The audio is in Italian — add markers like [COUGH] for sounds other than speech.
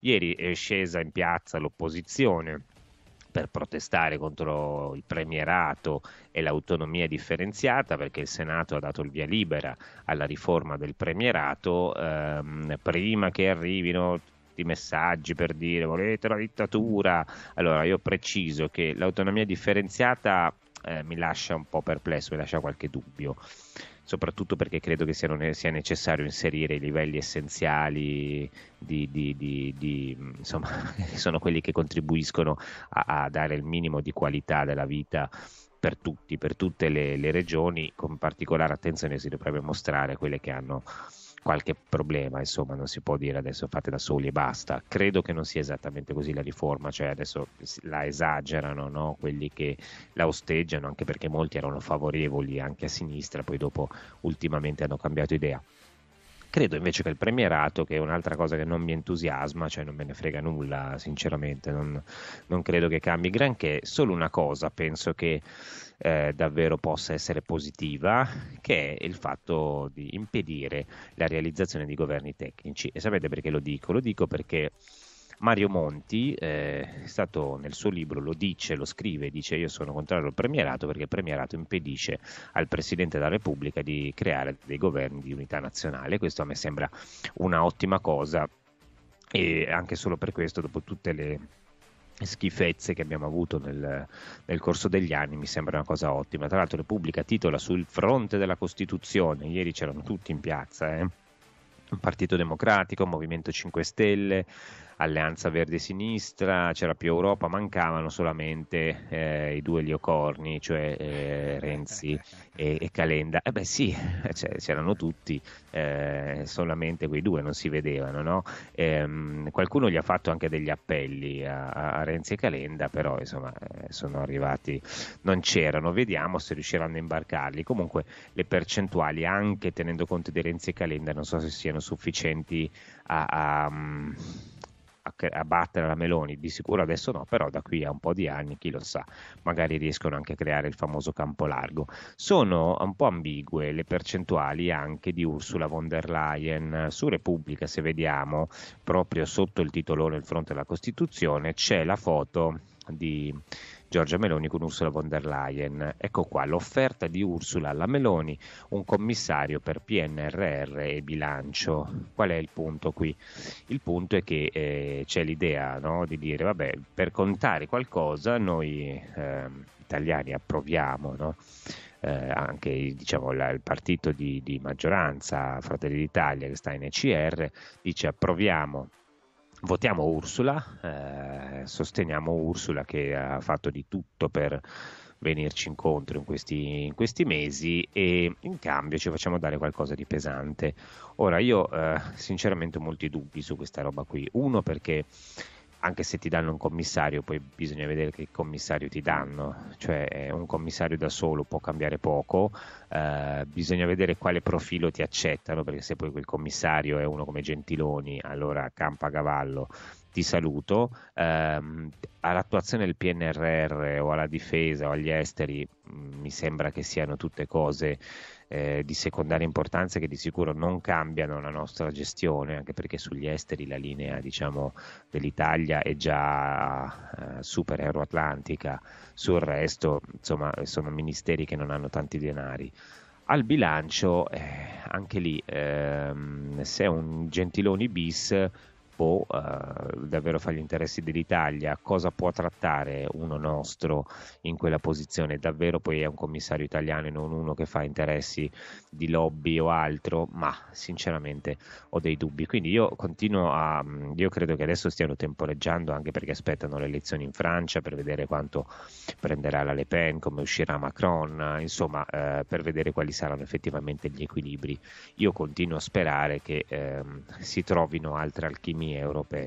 Ieri è scesa in piazza l'opposizione per protestare contro il premierato e l'autonomia differenziata perché il Senato ha dato il via libera alla riforma del premierato ehm, prima che arrivino messaggi per dire volete la dittatura allora io preciso che l'autonomia differenziata eh, mi lascia un po' perplesso mi lascia qualche dubbio soprattutto perché credo che sia, ne- sia necessario inserire i livelli essenziali di, di, di, di mm, insomma, [LAUGHS] sono quelli che contribuiscono a, a dare il minimo di qualità della vita per tutti, per tutte le, le, regioni, con particolare attenzione si dovrebbe mostrare quelle che hanno qualche problema, insomma, non si può dire adesso fate da soli e basta. Credo che non sia esattamente così la riforma, cioè adesso la esagerano no? quelli che la osteggiano, anche perché molti erano favorevoli anche a sinistra, poi dopo ultimamente hanno cambiato idea. Credo invece che il premierato, che è un'altra cosa che non mi entusiasma, cioè non me ne frega nulla, sinceramente, non, non credo che cambi granché. Solo una cosa penso che eh, davvero possa essere positiva, che è il fatto di impedire la realizzazione di governi tecnici. E sapete perché lo dico? Lo dico perché Mario Monti eh, è stato nel suo libro, lo dice, lo scrive, dice io sono contrario al premierato perché il premierato impedisce al Presidente della Repubblica di creare dei governi di unità nazionale, questo a me sembra una ottima cosa e anche solo per questo dopo tutte le schifezze che abbiamo avuto nel, nel, corso degli anni mi sembra una cosa ottima. Tra l'altro Repubblica titola sul fronte della Costituzione, ieri c'erano tutti in piazza, eh? Partito Democratico, Movimento 5 Stelle, Alleanza Verde Sinistra, c'era più Europa, mancavano solamente eh, i due liocorni, cioè eh, Renzi e, e, Calenda. Eh beh sì, cioè, c'erano tutti, eh, solamente quei due non si vedevano. No? Ehm, qualcuno gli ha fatto anche degli appelli a, a Renzi e Calenda, però insomma eh, sono arrivati, non c'erano, vediamo se riusciranno a imbarcarli. Comunque le percentuali, anche tenendo conto di Renzi e Calenda, non so se siano sufficienti a, a mm, a, battere la Meloni, di sicuro adesso no, però da qui a un po' di anni, chi lo sa, magari riescono anche a creare il famoso campo largo. Sono un po' ambigue le percentuali anche di Ursula von der Leyen. Su Repubblica, se vediamo, proprio sotto il titolone Il fronte alla Costituzione, c'è la foto di Giorgia Meloni con Ursula von der Leyen. Ecco qua l'offerta di Ursula alla Meloni, un commissario per PNRR e bilancio. Qual è il punto qui? Il punto è che eh, c'è l'idea no, di dire, vabbè, per contare qualcosa noi eh, italiani approviamo, no? Eh, anche diciamo, la, il partito di, di maggioranza, Fratelli d'Italia, che sta in ECR, dice approviamo votiamo Ursula, eh, sosteniamo Ursula che ha fatto di tutto per venirci incontro in questi, in questi, mesi e in cambio ci facciamo dare qualcosa di pesante. Ora io eh, sinceramente ho molti dubbi su questa roba qui. Uno perché anche se ti danno un commissario, poi bisogna vedere che commissario ti danno, cioè eh, un commissario da solo può cambiare poco, eh, bisogna vedere quale profilo ti accettano, perché se poi quel commissario è uno come Gentiloni, allora campa a cavallo ti saluto, ehm, all'attuazione del PNRR o alla difesa o agli esteri mm, mi sembra che siano tutte cose eh, di secondaria importanza che di sicuro non cambiano la nostra gestione, anche perché sugli esteri la linea diciamo, dell'Italia è già eh, super euroatlantica, sul resto insomma, sono ministeri che non hanno tanti denari. Al bilancio, eh, anche lì, ehm, se è un gentiloni bis, può eh, davvero fa gli interessi dell'Italia, cosa può trattare uno nostro in quella posizione, davvero poi è un commissario italiano e non uno che fa interessi di lobby o altro, ma sinceramente ho dei dubbi. Quindi io continuo a, mm, io credo che adesso stiano temporeggiando anche perché aspettano le elezioni in Francia per vedere quanto prenderà la Le Pen, come uscirà Macron, insomma eh, per vedere quali saranno effettivamente gli equilibri. Io continuo a sperare che eh, si trovino altre alchimie nazioni europee.